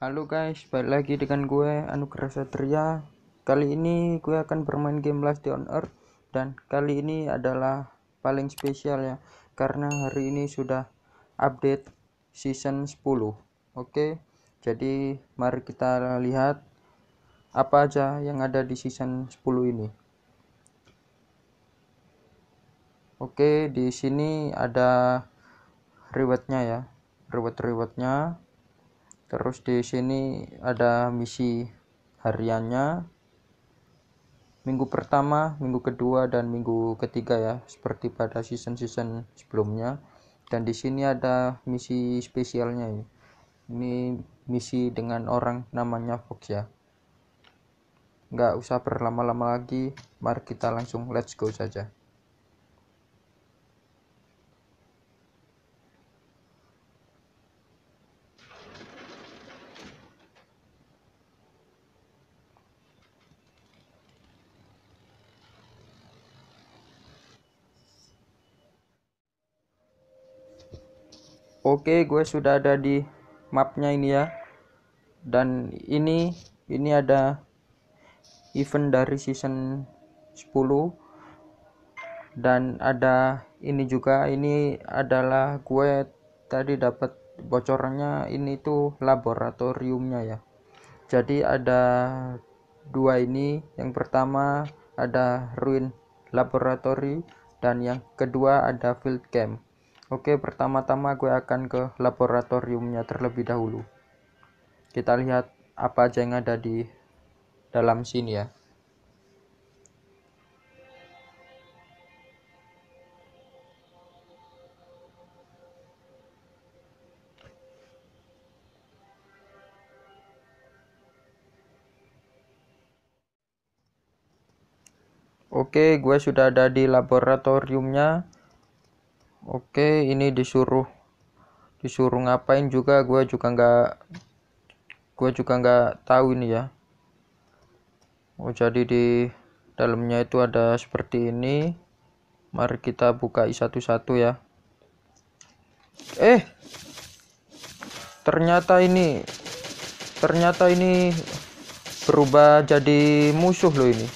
Halo guys, balik lagi dengan gue Anugerah Satria. Kali ini gue akan bermain game Last Day on Earth dan kali ini adalah paling spesial ya karena hari ini sudah update season 10. Oke. Jadi mari kita lihat apa aja yang ada di season 10 ini. Oke, di sini ada rewardnya ya reward-rewardnya terus di sini ada misi hariannya minggu pertama, minggu kedua dan minggu ketiga ya, seperti pada season-season sebelumnya. Dan di sini ada misi spesialnya ya. Ini misi dengan orang namanya Fox ya. Nggak usah berlama-lama lagi, mari kita langsung let's go saja. Oke, gue sudah ada di mapnya ini ya. Dan ini ini ada event dari season 10 dan ada ini juga ini adalah gue tadi dapat bocorannya ini tuh laboratoriumnya ya. Jadi ada dua ini, yang pertama ada ruin laboratory dan yang kedua ada field camp. Oke, pertama-tama gue akan ke laboratoriumnya terlebih dahulu. Kita lihat apa aja yang ada di dalam sini ya. Oke, gue sudah ada di laboratoriumnya oke ini disuruh disuruh ngapain juga gue juga nggak gue juga nggak tahu ini ya oh jadi di dalamnya itu ada seperti ini mari kita buka i satu-satu ya eh ternyata ini ternyata ini berubah jadi musuh loh ini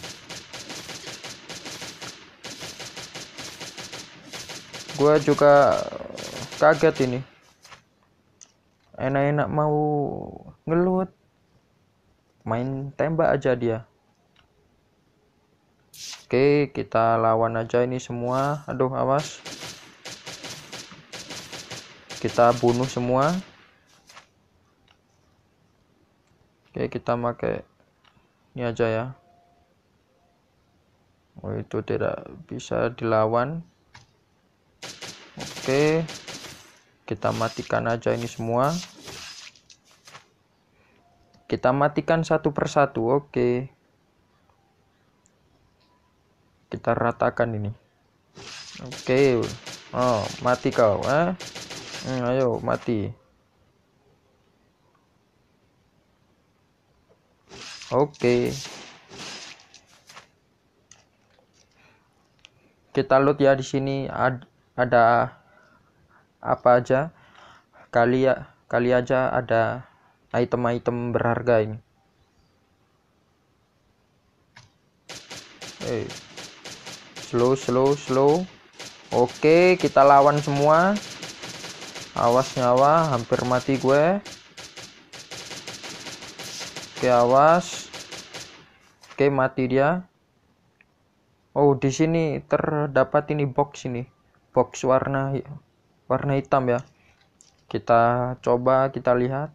gue juga kaget ini enak-enak mau ngelut main tembak aja dia oke kita lawan aja ini semua aduh awas kita bunuh semua oke kita pakai ini aja ya oh itu tidak bisa dilawan oke kita matikan aja ini semua kita matikan satu persatu oke kita ratakan ini oke oh mati kau eh hmm, ayo mati oke kita load ya di sini ad ada apa aja kali ya kali aja ada item-item berharga ini hey. slow slow slow oke kita lawan semua awas nyawa hampir mati gue oke awas oke mati dia oh di sini terdapat ini box ini box warna warna hitam ya kita coba kita lihat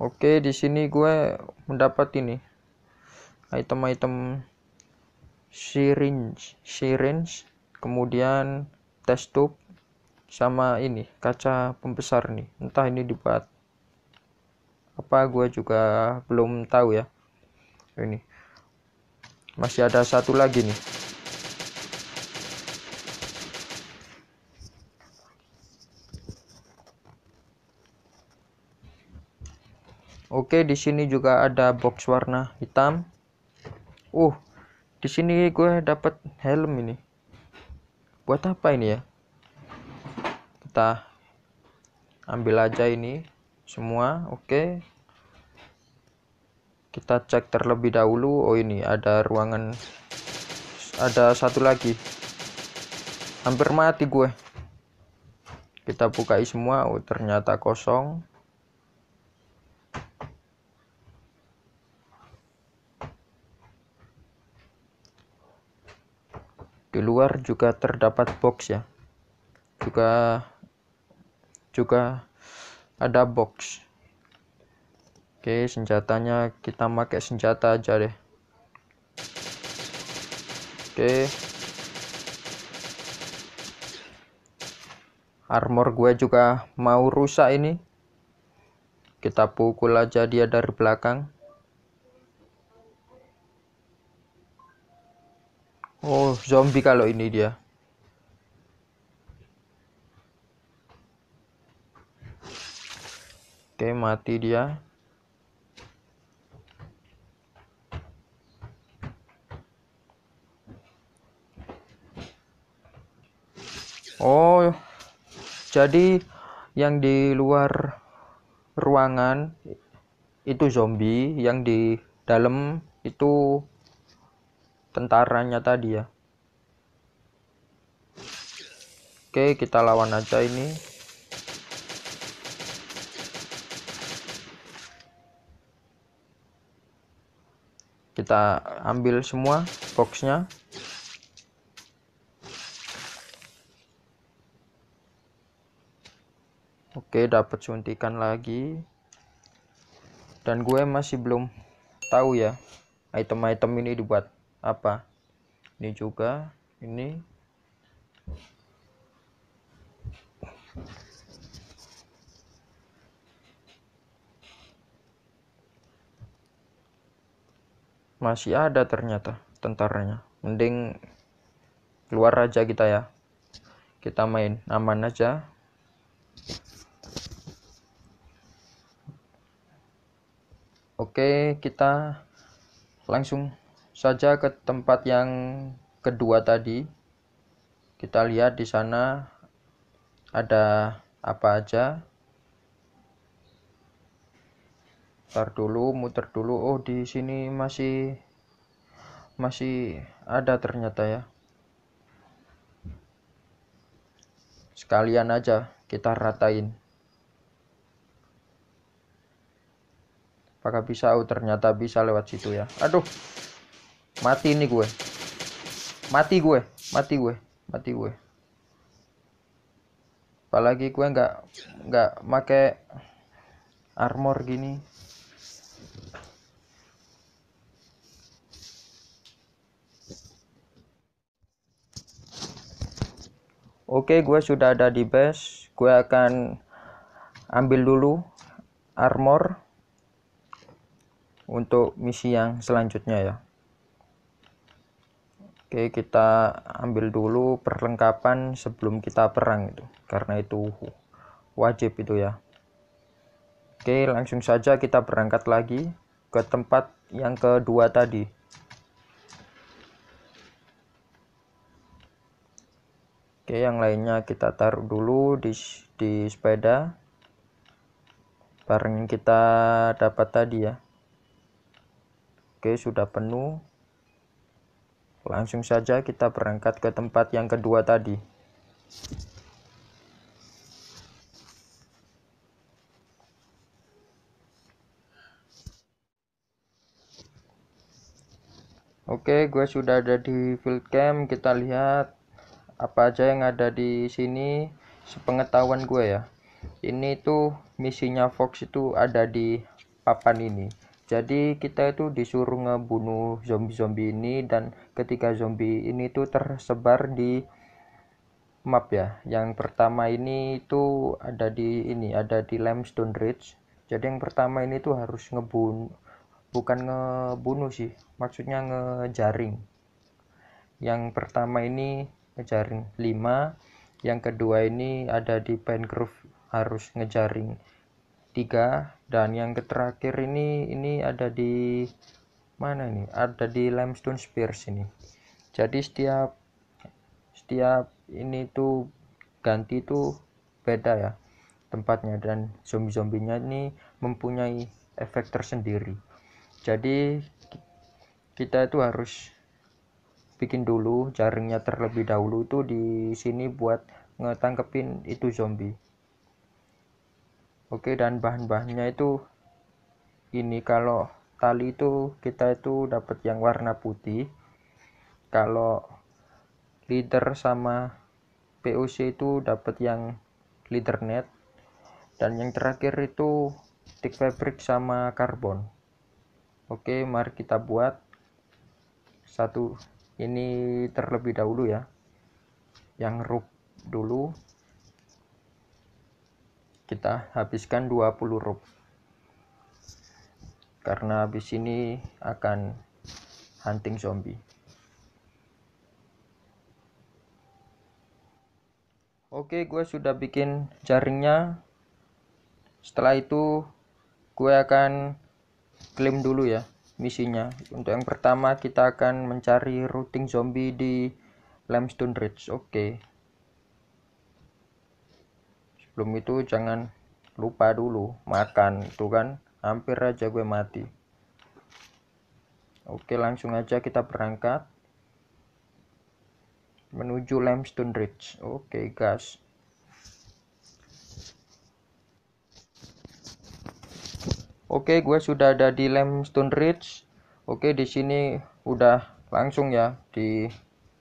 oke di sini gue mendapat ini item-item syringe syringe kemudian test tube sama ini kaca pembesar nih entah ini dibuat apa gue juga belum tahu ya ini masih ada satu lagi nih Oke, di sini juga ada box warna hitam. Uh, di sini gue dapat helm ini. Buat apa ini ya? Kita ambil aja ini semua. Oke. Kita cek terlebih dahulu. Oh, ini ada ruangan ada satu lagi. Hampir mati gue. Kita bukai semua. Oh, ternyata kosong Di luar juga terdapat box ya. Juga juga ada box. Oke, senjatanya kita pakai senjata aja deh. Oke. Armor gue juga mau rusak ini. Kita pukul aja dia dari belakang. Oh, zombie kalau ini dia. Oke, mati dia. Oh, jadi yang di luar ruangan itu zombie, yang di dalam itu tentaranya tadi ya oke kita lawan aja ini kita ambil semua boxnya Oke, dapat suntikan lagi. Dan gue masih belum tahu ya item-item ini dibuat apa ini juga ini masih ada ternyata tentaranya mending keluar aja kita ya kita main aman aja oke kita langsung saja ke tempat yang kedua tadi. Kita lihat di sana ada apa aja. Ntar dulu, muter dulu. Oh, di sini masih masih ada ternyata ya. Sekalian aja kita ratain. Apakah bisa? Oh, ternyata bisa lewat situ ya. Aduh. Mati ini gue. Mati gue, mati gue, mati gue. Apalagi gue nggak nggak make armor gini. Oke, gue sudah ada di base. Gue akan ambil dulu armor untuk misi yang selanjutnya ya. Oke, kita ambil dulu perlengkapan sebelum kita perang itu. Karena itu wajib itu ya. Oke, langsung saja kita berangkat lagi ke tempat yang kedua tadi. Oke, yang lainnya kita taruh dulu di di sepeda. Barang yang kita dapat tadi ya. Oke, sudah penuh. Langsung saja kita berangkat ke tempat yang kedua tadi. Oke, gue sudah ada di field camp. Kita lihat apa aja yang ada di sini. Sepengetahuan gue ya. Ini tuh misinya Fox itu ada di papan ini jadi kita itu disuruh ngebunuh zombie-zombie ini dan ketika zombie ini tuh tersebar di map ya yang pertama ini itu ada di ini ada di limestone ridge jadi yang pertama ini tuh harus ngebunuh bukan ngebunuh sih maksudnya ngejaring yang pertama ini ngejaring 5 yang kedua ini ada di pen harus ngejaring tiga dan yang terakhir ini ini ada di mana ini ada di limestone spears ini jadi setiap setiap ini tuh ganti tuh beda ya tempatnya dan zombie-zombinya ini mempunyai efek tersendiri jadi kita itu harus bikin dulu jaringnya terlebih dahulu itu di sini buat ngetangkepin itu zombie oke dan bahan-bahannya itu ini kalau tali itu kita itu dapat yang warna putih kalau leader sama POC itu dapat yang leader net dan yang terakhir itu stick fabric sama karbon oke mari kita buat satu ini terlebih dahulu ya yang rub dulu kita habiskan 20 rup karena habis ini akan hunting zombie Oke, gue sudah bikin jaringnya. Setelah itu, gue akan klaim dulu ya misinya. Untuk yang pertama, kita akan mencari routing zombie di Limestone Ridge. Oke belum itu jangan lupa dulu makan tuh kan hampir aja gue mati oke langsung aja kita berangkat menuju Limestone Ridge oke guys. Oke, gue sudah ada di Limestone Ridge. Oke, di sini udah langsung ya di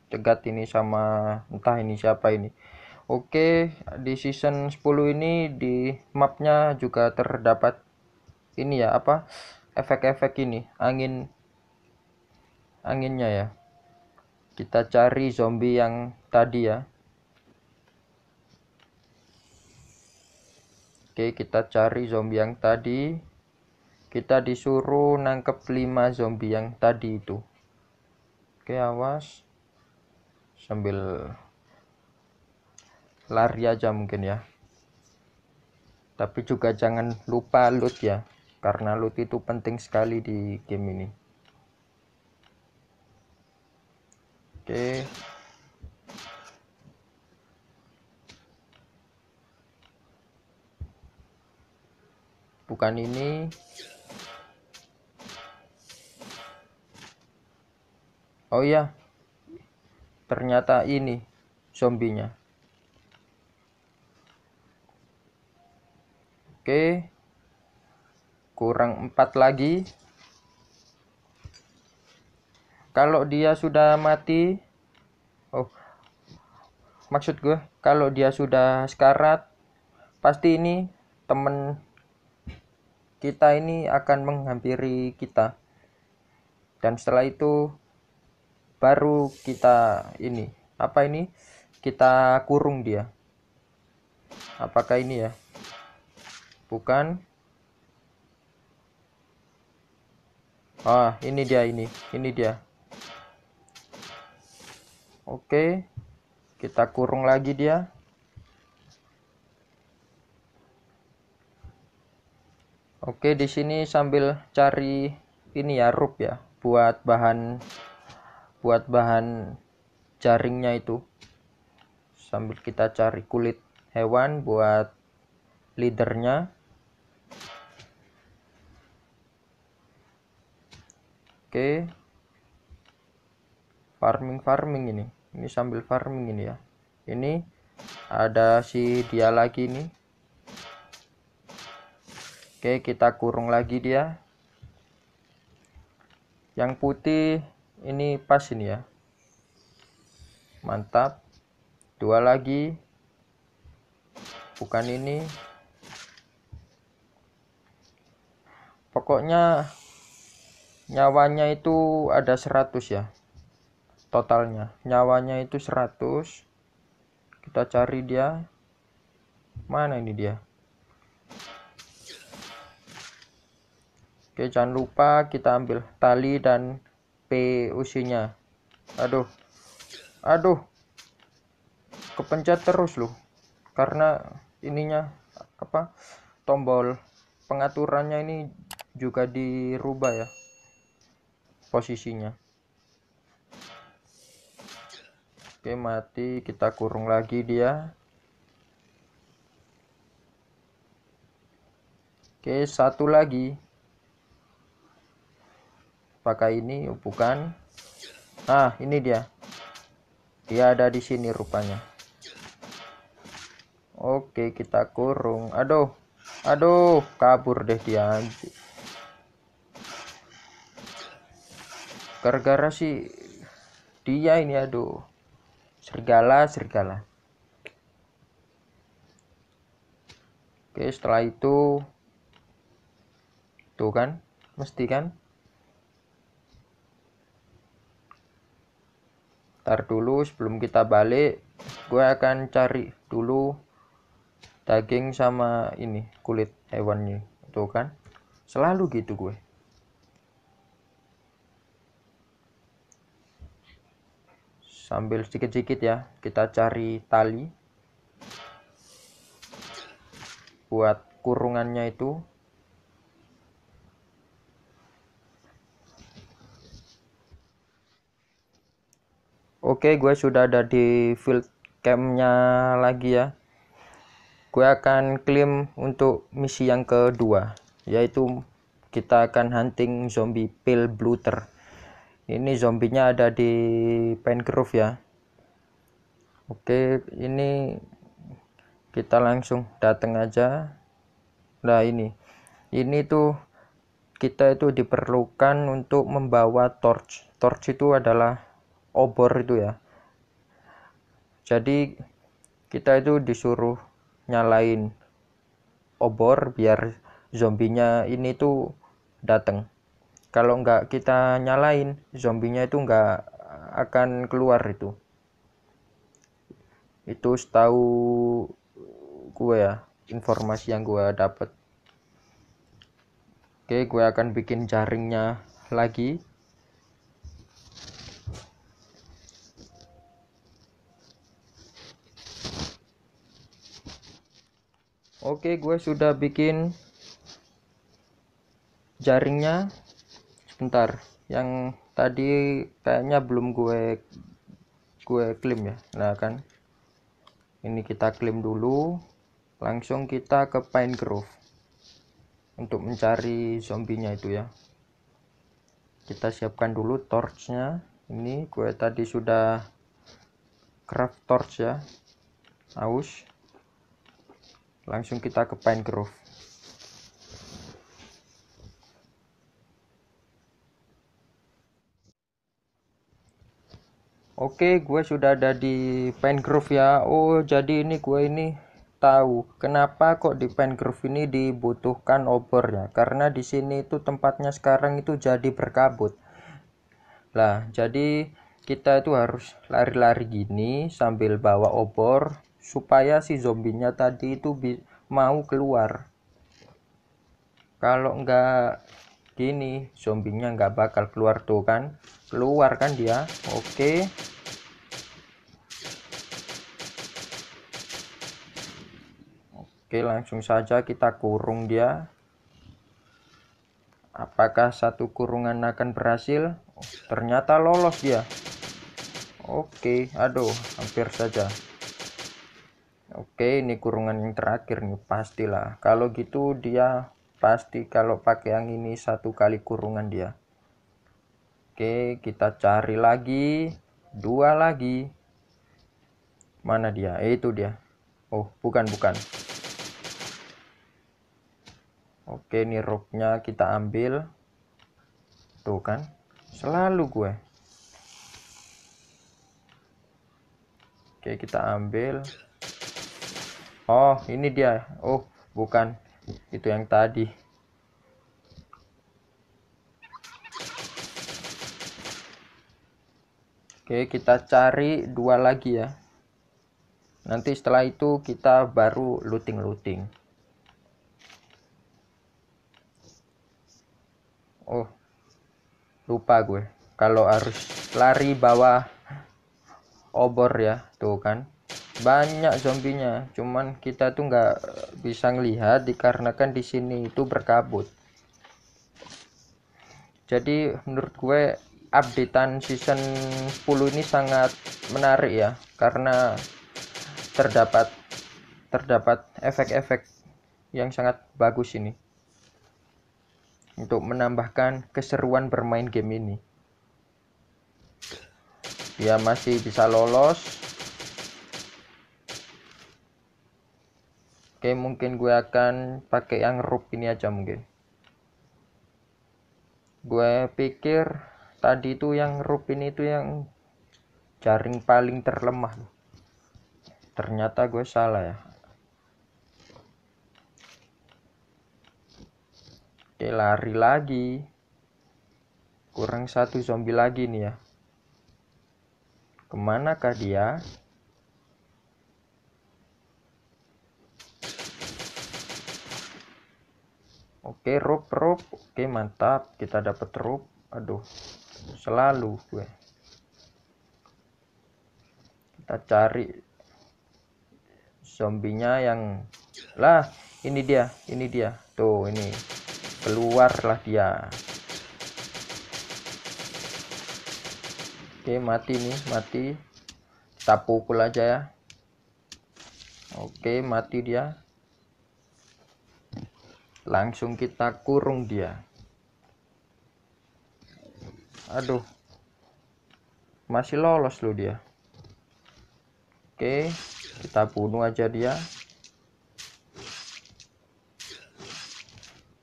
dicegat ini sama entah ini siapa ini. Oke, di season 10 ini di mapnya juga terdapat ini ya apa efek-efek ini angin anginnya ya. Kita cari zombie yang tadi ya. Oke, kita cari zombie yang tadi. Kita disuruh nangkep 5 zombie yang tadi itu. Oke, awas. Sambil lari aja mungkin ya tapi juga jangan lupa loot ya karena loot itu penting sekali di game ini oke bukan ini oh iya ternyata ini zombinya Oke. Kurang 4 lagi. Kalau dia sudah mati Oh. Maksud gue, kalau dia sudah sekarat pasti ini temen kita ini akan menghampiri kita. Dan setelah itu baru kita ini apa ini kita kurung dia apakah ini ya bukan ah ini dia ini ini dia oke kita kurung lagi dia oke di sini sambil cari ini ya rup ya buat bahan buat bahan jaringnya itu sambil kita cari kulit hewan buat leadernya Oke. Farming farming ini. Ini sambil farming ini ya. Ini ada si dia lagi nih. Oke, kita kurung lagi dia. Yang putih ini pas ini ya. Mantap. Dua lagi. Bukan ini. Pokoknya nyawanya itu ada 100 ya totalnya nyawanya itu 100 kita cari dia mana ini dia oke jangan lupa kita ambil tali dan PUC nya aduh aduh kepencet terus loh karena ininya apa tombol pengaturannya ini juga dirubah ya posisinya oke mati kita kurung lagi dia oke satu lagi Pakai ini oh, bukan Nah ini dia dia ada di sini rupanya oke kita kurung aduh aduh kabur deh dia anjir gara-gara si dia ini aduh serigala serigala oke setelah itu tuh kan mesti kan ntar dulu sebelum kita balik gue akan cari dulu daging sama ini kulit hewannya tuh kan selalu gitu gue sambil sedikit-sedikit ya kita cari tali buat kurungannya itu Oke, gue sudah ada di field campnya lagi ya. Gue akan klaim untuk misi yang kedua, yaitu kita akan hunting zombie pale bluter ini zombinya ada di Pengrove ya oke ini kita langsung datang aja nah ini ini tuh kita itu diperlukan untuk membawa torch torch itu adalah obor itu ya jadi kita itu disuruh nyalain obor biar zombinya ini tuh datang kalau nggak kita nyalain zombinya itu nggak akan keluar itu itu setahu gue ya informasi yang gue dapet oke gue akan bikin jaringnya lagi oke gue sudah bikin jaringnya sebentar yang tadi kayaknya belum gue gue klaim ya nah kan ini kita klaim dulu langsung kita ke Pine Grove untuk mencari zombinya itu ya kita siapkan dulu torchnya ini gue tadi sudah craft torch ya aus langsung kita ke Pine Grove Oke, gue sudah ada di Grove ya. Oh, jadi ini gue ini tahu kenapa kok di Grove ini dibutuhkan obor ya. Karena di sini itu tempatnya sekarang itu jadi berkabut. Lah, jadi kita itu harus lari-lari gini sambil bawa obor supaya si zombinya tadi itu mau keluar. Kalau enggak gini zombinya nggak bakal keluar tuh kan keluar kan dia oke Oke, langsung saja kita kurung dia. Apakah satu kurungan akan berhasil? Oh, ternyata lolos dia. Oke, aduh, hampir saja. Oke, ini kurungan yang terakhir nih, pastilah. Kalau gitu dia pasti kalau pakai yang ini satu kali kurungan dia oke kita cari lagi dua lagi mana dia eh, itu dia oh bukan bukan oke ini roknya kita ambil tuh kan selalu gue oke kita ambil oh ini dia oh bukan itu yang tadi Oke kita cari dua lagi ya nanti setelah itu kita baru looting-looting oh lupa gue kalau harus lari bawah obor ya tuh kan banyak zombinya cuman kita tuh nggak bisa ngelihat dikarenakan di sini itu berkabut jadi menurut gue updatean season 10 ini sangat menarik ya karena terdapat terdapat efek-efek yang sangat bagus ini untuk menambahkan keseruan bermain game ini dia masih bisa lolos Oke, mungkin gue akan pakai yang Rup ini aja mungkin. Gue pikir tadi itu yang Rup ini itu yang jaring paling terlemah. Ternyata gue salah ya. Oke, lari lagi. Kurang satu zombie lagi nih ya. Kemana Kemanakah dia? oke rope rope oke mantap kita dapat rope aduh selalu gue kita cari zombinya yang lah ini dia ini dia tuh ini keluarlah dia oke mati nih mati kita pukul aja ya oke mati dia langsung kita kurung dia aduh masih lolos lu dia oke kita bunuh aja dia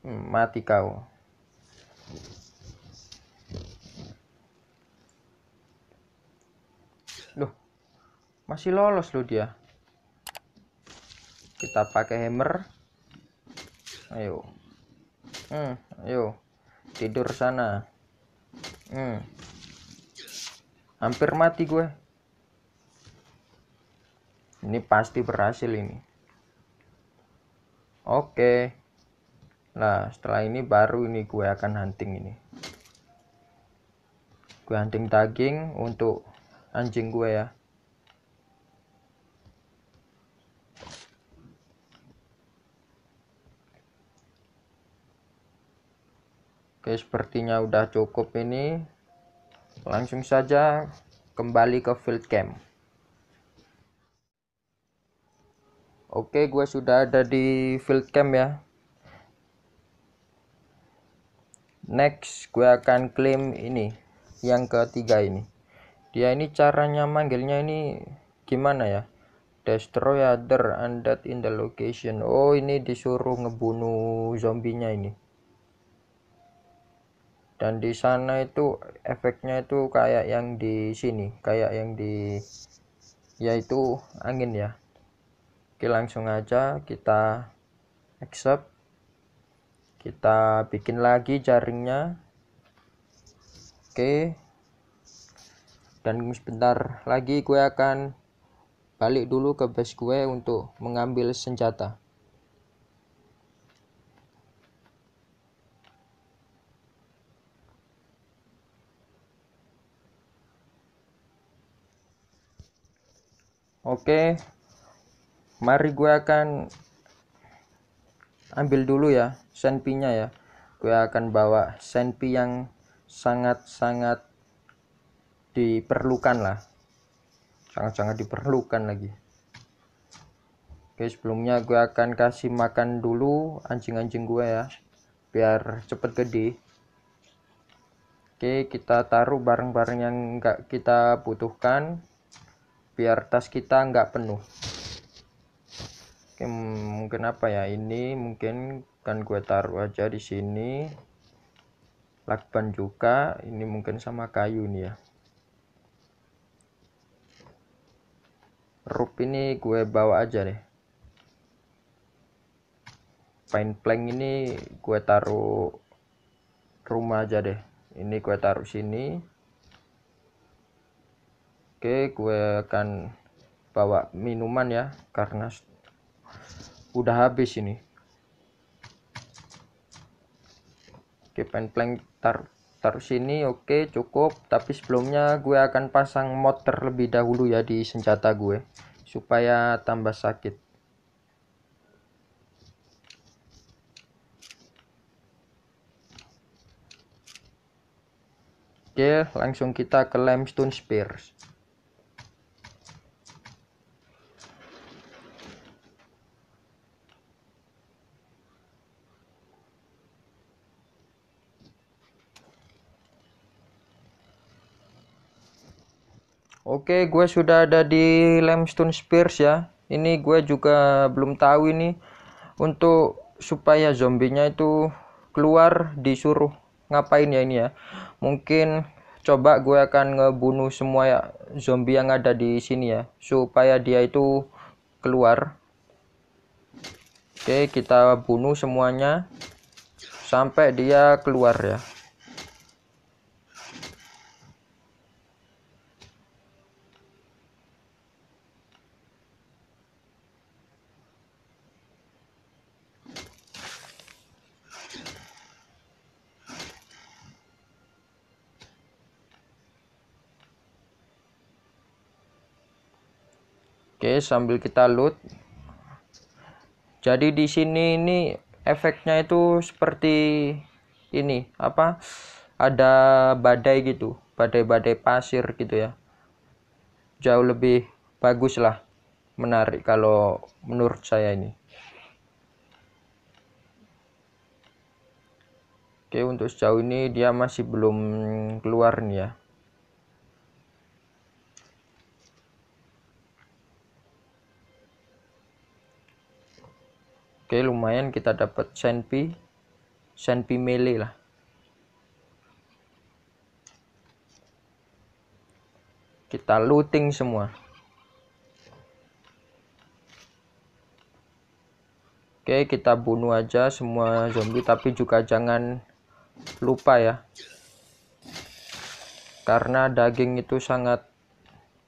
hmm, mati kau loh masih lolos lu dia kita pakai hammer ayo hmm, ayo tidur sana hmm. hampir mati gue ini pasti berhasil ini oke nah setelah ini baru ini gue akan hunting ini gue hunting daging untuk anjing gue ya Oke, sepertinya udah cukup ini. Langsung saja kembali ke field camp. Oke, gue sudah ada di field camp ya. Next, gue akan claim ini yang ketiga ini. Dia ini caranya manggilnya ini gimana ya? Destroy other undead in the location. Oh, ini disuruh ngebunuh zombinya ini dan di sana itu efeknya itu kayak yang di sini kayak yang di yaitu angin ya oke langsung aja kita accept kita bikin lagi jaringnya oke dan sebentar lagi gue akan balik dulu ke base gue untuk mengambil senjata Oke, mari gue akan ambil dulu ya senpinya ya. Gue akan bawa senpi yang sangat-sangat diperlukan lah. Sangat-sangat diperlukan lagi. Oke, sebelumnya gue akan kasih makan dulu anjing-anjing gue ya, biar cepet gede. Oke, kita taruh barang-barang yang nggak kita butuhkan biar tas kita nggak penuh Oke, mungkin apa ya ini mungkin kan gue taruh aja di sini lakban juga ini mungkin sama kayu nih ya rup ini gue bawa aja deh paint plank ini gue taruh rumah aja deh ini gue taruh sini Oke, gue akan bawa minuman ya karena udah habis ini. Oke, penpleng tar taruh sini. Oke, cukup. Tapi sebelumnya gue akan pasang mod terlebih dahulu ya di senjata gue supaya tambah sakit. Oke, langsung kita ke limestone spears. Oke, gue sudah ada di Limestone Spears ya. Ini gue juga belum tahu ini untuk supaya zombinya itu keluar disuruh ngapain ya ini ya. Mungkin coba gue akan ngebunuh semua ya, zombie yang ada di sini ya supaya dia itu keluar. Oke, kita bunuh semuanya sampai dia keluar ya. Oke, sambil kita load. Jadi di sini ini efeknya itu seperti ini, apa? Ada badai gitu, badai-badai pasir gitu ya. Jauh lebih bagus lah. Menarik kalau menurut saya ini. Oke, untuk sejauh ini dia masih belum keluar nih ya. oke lumayan kita dapat senpi senpi melee lah kita looting semua Oke, kita bunuh aja semua zombie, tapi juga jangan lupa ya. Karena daging itu sangat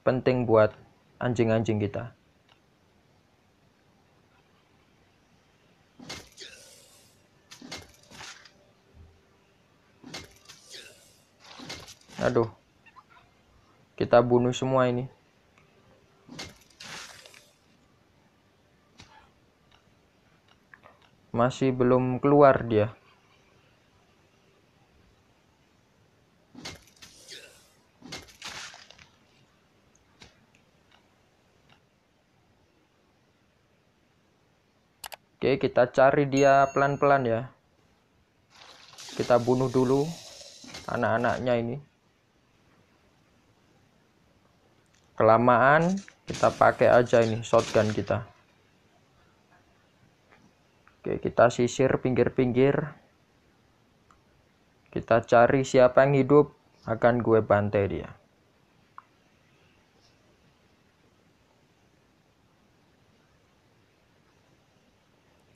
penting buat anjing-anjing kita. Aduh. Kita bunuh semua ini. Masih belum keluar dia. Oke, kita cari dia pelan-pelan ya. Kita bunuh dulu anak-anaknya ini. kelamaan kita pakai aja ini shotgun kita oke kita sisir pinggir-pinggir kita cari siapa yang hidup akan gue bantai dia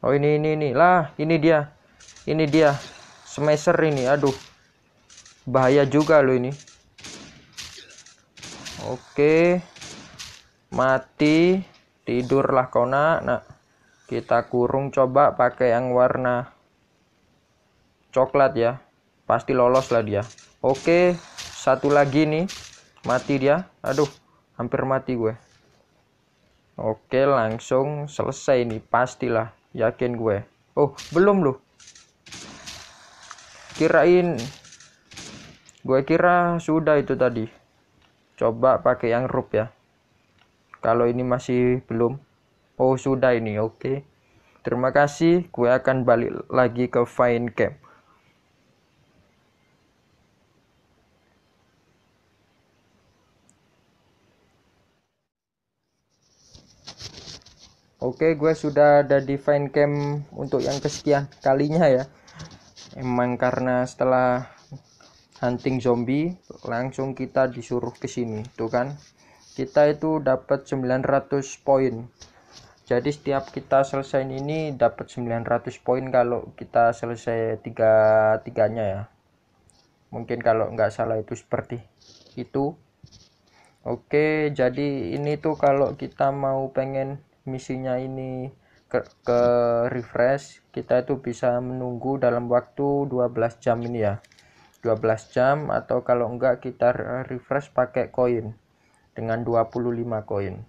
oh ini ini ini lah ini dia ini dia smasher ini aduh bahaya juga lo ini oke mati tidurlah kau nak nah kita kurung coba pakai yang warna coklat ya pasti lolos lah dia oke satu lagi nih mati dia aduh hampir mati gue oke langsung selesai nih pastilah yakin gue oh belum loh kirain gue kira sudah itu tadi coba pakai yang rub ya kalau ini masih belum oh sudah ini oke okay. terima kasih gue akan balik lagi ke fine camp Oke, okay, gue sudah ada di Fine Camp untuk yang kesekian kalinya ya. Emang karena setelah hunting zombie langsung kita disuruh ke sini tuh kan kita itu dapat 900 poin jadi setiap kita selesai ini dapat 900 poin kalau kita selesai tiga tiganya ya mungkin kalau nggak salah itu seperti itu oke jadi ini tuh kalau kita mau pengen misinya ini ke, ke refresh kita itu bisa menunggu dalam waktu 12 jam ini ya 12 jam atau kalau enggak kita refresh pakai koin dengan 25 koin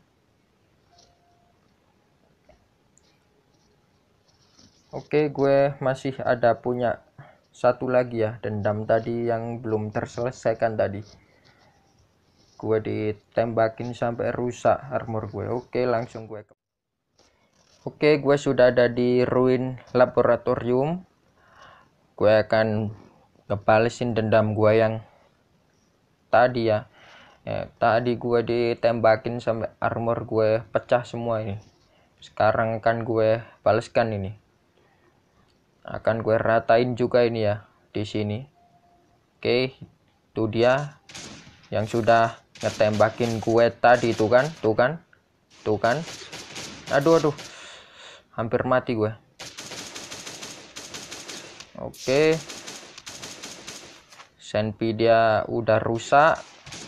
Oke gue masih ada punya satu lagi ya dendam tadi yang belum terselesaikan tadi gue ditembakin sampai rusak armor gue oke langsung gue ke oke gue sudah ada di ruin laboratorium gue akan ngebalesin dendam gue yang tadi ya, ya tadi gue ditembakin sampai armor gue ya. pecah semua ini sekarang kan gue baleskan ini akan gue ratain juga ini ya di sini oke itu dia yang sudah ngetembakin gue tadi tuh kan tuh kan tuh kan aduh aduh hampir mati gue oke senpi dia udah rusak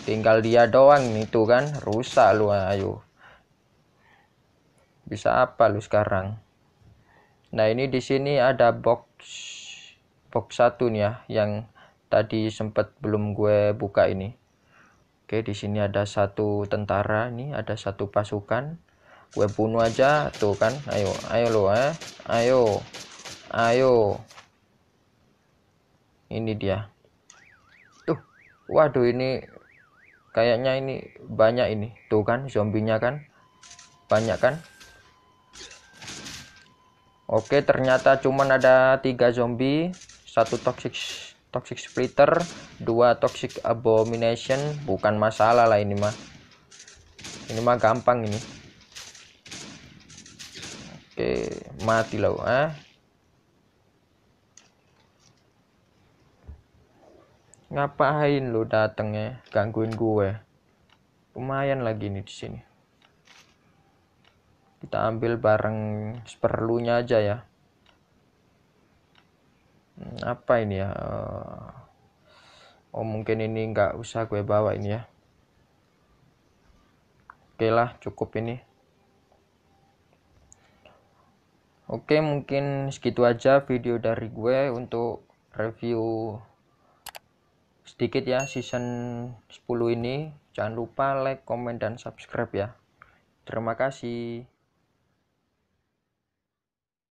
tinggal dia doang itu kan rusak lu ayo bisa apa lu sekarang nah ini di sini ada box box satu nih ya yang tadi sempat belum gue buka ini oke di sini ada satu tentara nih ada satu pasukan gue bunuh aja tuh kan ayo ayo lo eh ayo ayo ini dia waduh ini kayaknya ini banyak ini tuh kan zombinya kan banyak kan oke ternyata cuman ada tiga zombie satu toxic toxic splitter dua toxic abomination bukan masalah lah ini mah ini mah gampang ini oke mati loh ah eh. Ngapain lu dateng ya? Gangguin gue. Lumayan lagi nih di sini. Kita ambil barang seperlunya aja ya. Hmm, apa ini ya? Eh, oh mungkin ini nggak usah gue bawa ini ya. Oke lah cukup ini. Oke mungkin segitu aja video dari gue untuk review sedikit ya season 10 ini jangan lupa like, comment dan subscribe ya terima kasih